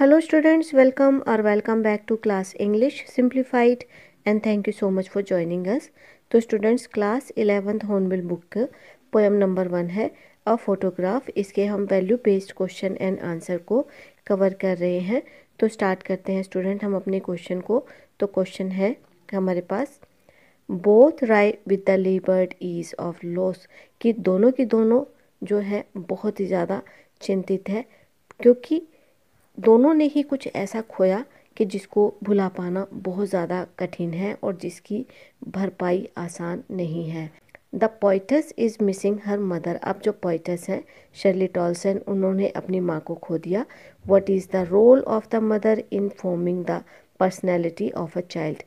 hello students welcome और welcome back to class English simplified and thank you so much for joining us तो students class eleventh Hornbill book poem number one है a photograph इसके हम value based question and answer को cover कर रहे हैं तो स्टार्ट करते हैं स्टूडेंट हम अपने क्वेश्चन को तो क्वेश्चन है हमारे पास both wry with the laboured ease of loss कि दोनों की दोनों जो है बहुत ही ज़्यादा चिंतित है क्योंकि दोनों ने ही कुछ ऐसा खोया कि जिसको भुला पाना बहुत ज़्यादा कठिन है और जिसकी भरपाई आसान नहीं है the poetess is missing her mother अब जो पोइटस हैं शर्ली टॉल्सन उन्होंने अपनी माँ को खो दिया what is the role of the mother in forming the personality of a child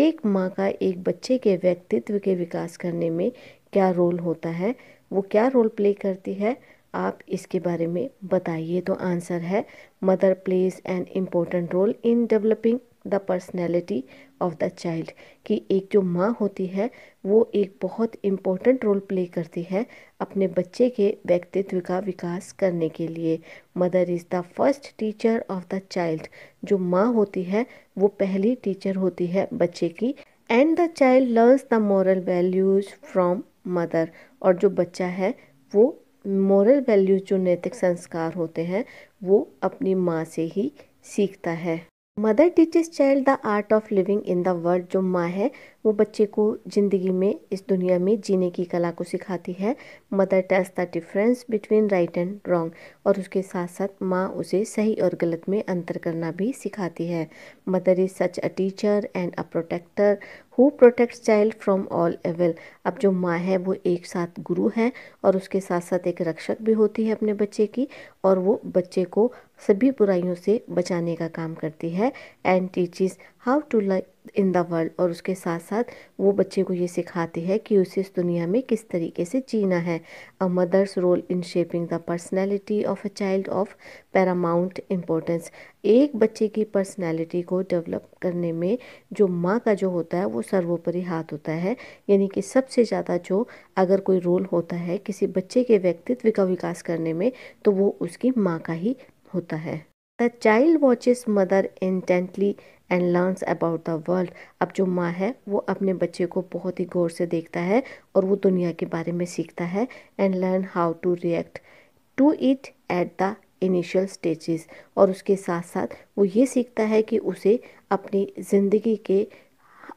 एक माँ का एक बच्चे के व्यक्तित्व के विकास करने में क्या रोल होता है वो क्या रोल प्ले करती है आप इसके बारे में बताइए तो आंसर है mother plays an important role in developing the personality of the child कि एक जो माँ होती है वो एक बहुत इम्पोर्टेंट रोल प्ले करती है अपने बच्चे के व्यक्तित्व का विकास करने के लिए mother is the first teacher of the child जो माँ होती है वो पहली टीचर होती है बच्चे की and the child learns the moral values from mother और जो बच्चा है वो मॉरल वैल्यूज़ जो नैतिक संस्कार होते हैं वो अपनी माँ से ही सीखता है mother teaches child the art of living in the world जो माँ है वो बच्चे को ज़िंदगी में इस दुनिया में जीने की कला को सिखाती है mother tests the difference between right and wrong और उसके साथ साथ माँ उसे सही और गलत में अंतर करना भी सिखाती है mother is such a teacher and a protector who protects child from all evil अब जो माँ है वो एक साथ गुरु है और उसके साथ साथ एक रक्षक भी होती है अपने बच्चे की और वो बच्चे को सभी बुराइयों से बचाने का काम करती है and teaches how to like in the world और उसके साथ साथ वो बच्चे को ये सिखाती है कि उसे इस दुनिया में किस तरीके से जीना है a mother's role in shaping the personality of a child of paramount importance एक बच्चे की पर्सनैलिटी को डेवलप करने में जो माँ का जो होता है वो सर्वोपरि हाथ होता है यानी कि सबसे ज़्यादा जो अगर कोई रोल होता है किसी बच्चे के व्यक्तित्व का विकास करने में तो वो उसकी माँ का ही होता है the child watches mother intently and learns about the world अब जो माँ है वो अपने बच्चे को बहुत ही गौर से देखता है और वो दुनिया के बारे में सीखता है and learn how to react to it at the initial stages और उसके साथ साथ वो ये सीखता है कि उसे अपनी ज़िंदगी के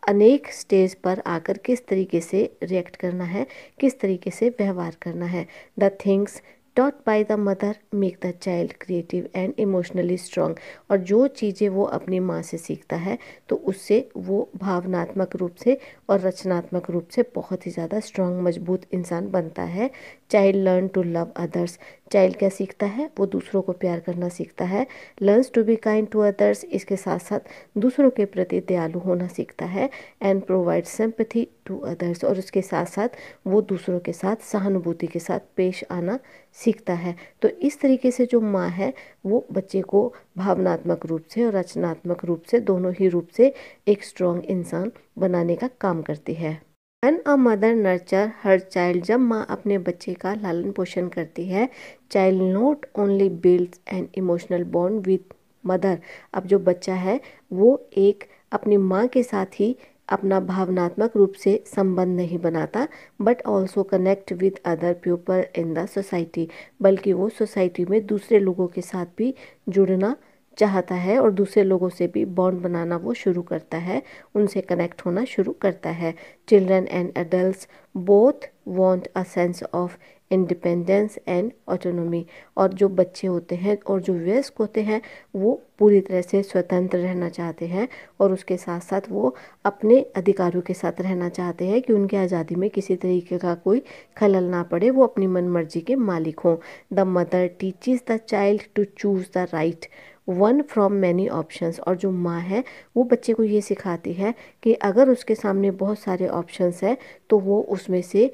अनेक स्टेज पर आकर किस तरीके से रिएक्ट करना है किस तरीके से व्यवहार करना है the things taught by the mother make the child creative and emotionally strong और जो चीज़ें वो अपनी माँ से सीखता है तो उससे वो भावनात्मक रूप से और रचनात्मक रूप से बहुत ही ज़्यादा स्ट्रांग मजबूत इंसान बनता है child learn to love others child क्या सीखता है वो दूसरों को प्यार करना सीखता है learns to be kind to others इसके साथ साथ दूसरों के प्रति दयालु होना सीखता है and provide sympathy to others और उसके साथ साथ वो दूसरों के साथ सहानुभूति के साथ पेश आना सीखता है तो इस तरीके से जो माँ है वो बच्चे को भावनात्मक रूप से और रचनात्मक रूप से दोनों ही रूप से एक स्ट्रॉन्ग इंसान बनाने का काम करती है and a mother nurture her child जब माँ अपने बच्चे का लालन पोषण करती है child not only build an emotional bond with mother अब जो बच्चा है वो एक अपनी माँ के साथ ही अपना भावनात्मक रूप से संबंध नहीं बनाता but also connect with other people in the society बल्कि वो सोसाइटी में दूसरे लोगों के साथ भी जुड़ना चाहता है और दूसरे लोगों से भी बॉन्ड बनाना वो शुरू करता है उनसे कनेक्ट होना शुरू करता है children and adult both want a sense of independence and autonomy और जो बच्चे होते हैं और जो वयस्क होते हैं वो पूरी तरह से स्वतंत्र रहना चाहते हैं और उसके साथ साथ वो अपने अधिकारों के साथ रहना चाहते हैं कि उनकी आज़ादी में किसी तरीके का कोई खलल ना पड़े वो अपनी मनमर्जी के मालिक हों the mother teaches the child to choose the right one from many options और जो माँ है वो बच्चे को ये सिखाती है कि अगर उसके सामने बहुत सारे ऑप्शंस हैं तो वो उसमें से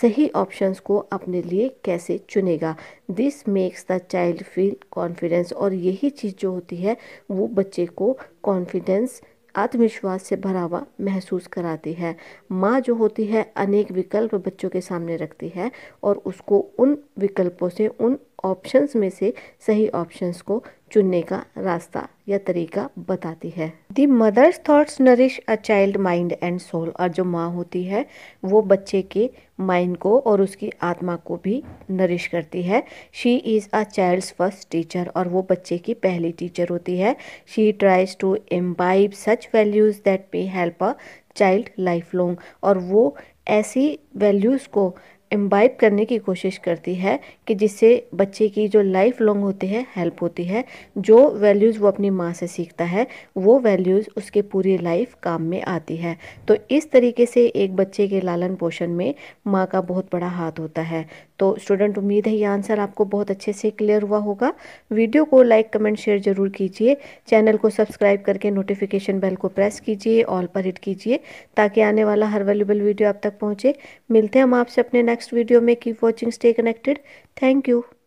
सही ऑप्शंस को अपने लिए कैसे चुनेगा this makes the child feel confidence और यही चीज़ जो होती है वो बच्चे को कॉन्फिडेंस आत्मविश्वास से भरा हुआ महसूस कराती है माँ जो होती है अनेक विकल्प बच्चों के सामने रखती है और उसको उन विकल्पों से उन ऑप्शंस में से सही ऑप्शंस को चुनने का रास्ता या तरीका बताती है the mother's thoughts nourish a child mind and soul और जो माँ होती है वो बच्चे के माइंड को और उसकी आत्मा को भी नरिश करती है she is a child's first teacher और वो बच्चे की पहली टीचर होती है she tries to imbibe such values that pay help a child life long और वो ऐसी वैल्यूज़ को इम्बाइब करने की कोशिश करती है कि जिससे बच्चे की जो लाइफ लॉन्ग होती है हेल्प होती है जो वैल्यूज़ वो अपनी माँ से सीखता है वो वैल्यूज़ उसके पूरी लाइफ काम में आती है तो इस तरीके से एक बच्चे के लालन पोषण में माँ का बहुत बड़ा हाथ होता है तो स्टूडेंट उम्मीद है ये आंसर आपको बहुत अच्छे से क्लियर हुआ होगा वीडियो को लाइक कमेंट शेयर जरूर कीजिए चैनल को सब्सक्राइब करके नोटिफिकेशन बेल को प्रेस कीजिए ऑल पर हिट कीजिए ताकि आने वाला हर वैल्यूबल वीडियो आप तक पहुँचे मिलते हैं हम आपसे अपने नेक्स्ट वीडियो में keep watching stay connected thank you